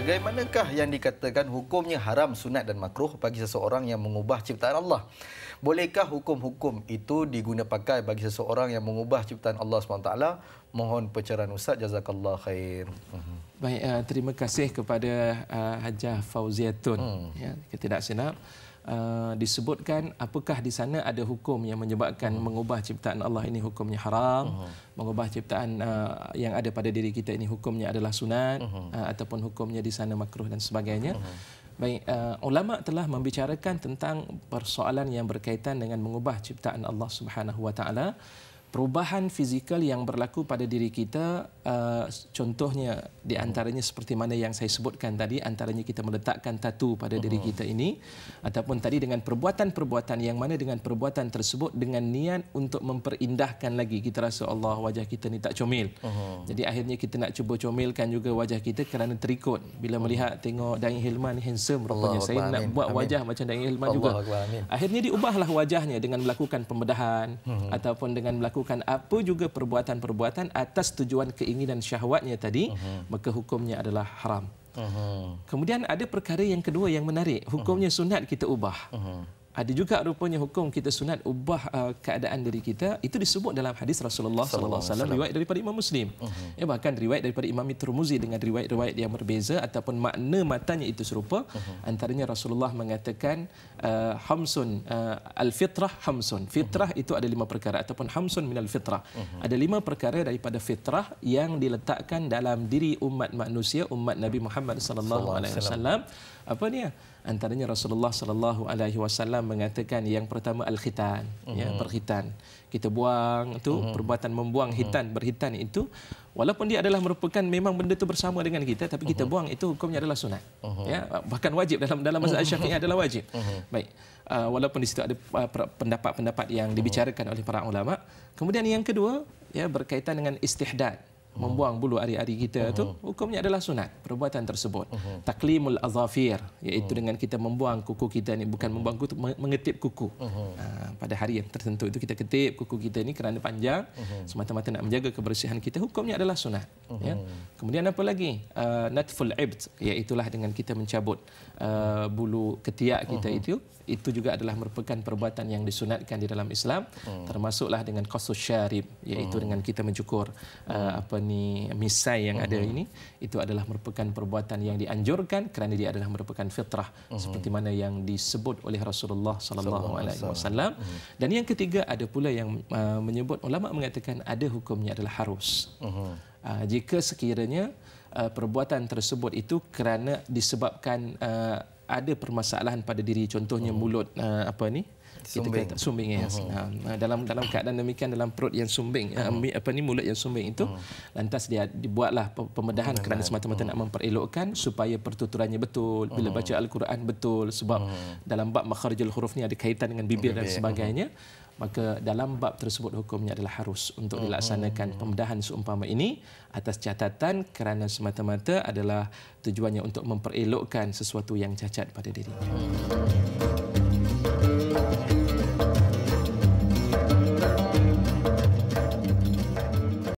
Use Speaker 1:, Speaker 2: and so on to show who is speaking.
Speaker 1: Bagaimanakah yang dikatakan hukumnya haram sunat dan makruh bagi seseorang yang mengubah ciptaan Allah? Bolehkah hukum-hukum itu diguna pakai bagi seseorang yang mengubah ciptaan Allah SWT? Mohon pencerahan Ustaz. Jazakallah khair. Mhm. Baik, eh, terima kasih kepada uh, Hajah Fauziatun. Hmm. Ya, tidak senang uh, disebutkan apakah di sana ada hukum yang menyebabkan uh mengubah ciptaan Allah ini hukumnya haram uh mengubah ciptaan uh, yang ada pada diri kita ini hukumnya adalah sunat uh uh, ataupun hukumnya di sana makruh dan sebagainya uh Baik, uh, ulama telah membicarakan tentang persoalan yang berkaitan dengan mengubah ciptaan Allah Subhanahu wa taala perubahan fizikal yang berlaku pada diri kita uh, contohnya di antaranya seperti mana yang saya sebutkan tadi antaranya kita meletakkan tatu pada diri mm-hmm. kita ini ataupun tadi dengan perbuatan-perbuatan yang mana dengan perbuatan tersebut dengan niat untuk memperindahkan lagi kita rasa Allah wajah kita ni tak comel mm-hmm. jadi akhirnya kita nak cuba comelkan juga wajah kita kerana terikut bila mm-hmm. melihat tengok Dain Hilman handsome rupanya Allah saya Allah nak Amin. buat wajah Amin. macam Dain Hilman Allah juga Allah akhirnya diubahlah wajahnya dengan melakukan pembedahan hmm. ataupun dengan melakukan melakukan apa juga perbuatan-perbuatan atas tujuan keinginan syahwatnya tadi, uh-huh. maka hukumnya adalah haram. Uh-huh. Kemudian ada perkara yang kedua yang menarik, hukumnya sunat kita ubah. Uh-huh ada juga rupanya hukum kita sunat ubah uh, keadaan diri kita itu disebut dalam hadis Rasulullah sallallahu alaihi wasallam riwayat daripada Imam Muslim uh-huh. ya bahkan riwayat daripada Imam Tirmizi dengan riwayat-riwayat yang berbeza ataupun makna matanya itu serupa uh-huh. antaranya Rasulullah mengatakan uh, hamsun uh, al fitrah hamsun fitrah uh-huh. itu ada lima perkara ataupun hamsun min al fitrah uh-huh. ada lima perkara daripada fitrah yang diletakkan dalam diri umat manusia umat Nabi Muhammad sallallahu alaihi wasallam apa ni antaranya Rasulullah sallallahu alaihi wasallam mengatakan yang pertama al-khitan mm-hmm. ya mhm. berkhitan kita buang tu mm-hmm. perbuatan membuang khitan mm-hmm. berkhitan itu walaupun dia adalah merupakan memang benda itu bersama dengan kita tapi kita mm-hmm. buang itu hukumnya adalah sunat mm-hmm. ya bahkan wajib dalam dalam mazhab mm-hmm. Syafi'i adalah wajib mm-hmm. baik uh, walaupun di situ ada uh, pendapat-pendapat yang mhm. dibicarakan mm-hmm. oleh para ulama kemudian yang kedua ya berkaitan dengan istihdad membuang bulu ari-ari kita uh-huh. tu hukumnya adalah sunat perbuatan tersebut uh-huh. taklimul azafir iaitu uh-huh. dengan kita membuang kuku kita ni bukan membuang kuku mengetip kuku uh-huh. uh, pada hari yang tertentu itu kita ketip kuku kita ni kerana panjang uh-huh. semata-mata nak menjaga kebersihan kita hukumnya adalah sunat uh-huh. ya kemudian apa lagi uh, natful ibt iaitu dengan kita mencabut uh, bulu ketiak kita uh-huh. itu itu juga adalah merupakan perbuatan yang disunatkan di dalam Islam uh termasuklah dengan qasus syarib iaitu uh dengan kita mencukur uh, apa ini misai yang ada mhm. ini itu adalah merupakan perbuatan yang dianjurkan kerana dia adalah merupakan fitrah mhm. seperti mana yang disebut oleh Rasulullah sallallahu alaihi wasallam mhm. dan yang ketiga ada pula yang uh, menyebut ulama mengatakan ada hukumnya adalah harus uh, jika sekiranya uh, perbuatan tersebut itu kerana disebabkan ada permasalahan pada diri contohnya mulut apa ni sumbing. Kata, sumbing yes. Uh-huh. dalam dalam keadaan demikian dalam perut yang sumbing uh-huh. apa ni mulut yang sumbing itu uh-huh. lantas dia dibuatlah pembedahan uh-huh. kerana semata-mata uh-huh. nak memperelokkan supaya pertuturannya betul bila baca al-Quran betul sebab uh-huh. dalam bab makharijul huruf ni ada kaitan dengan bibir dan sebagainya uh-huh. maka dalam bab tersebut hukumnya adalah harus untuk dilaksanakan uh-huh. pembedahan seumpama ini atas catatan kerana semata-mata adalah tujuannya untuk memperelokkan sesuatu yang cacat pada dirinya uh-huh.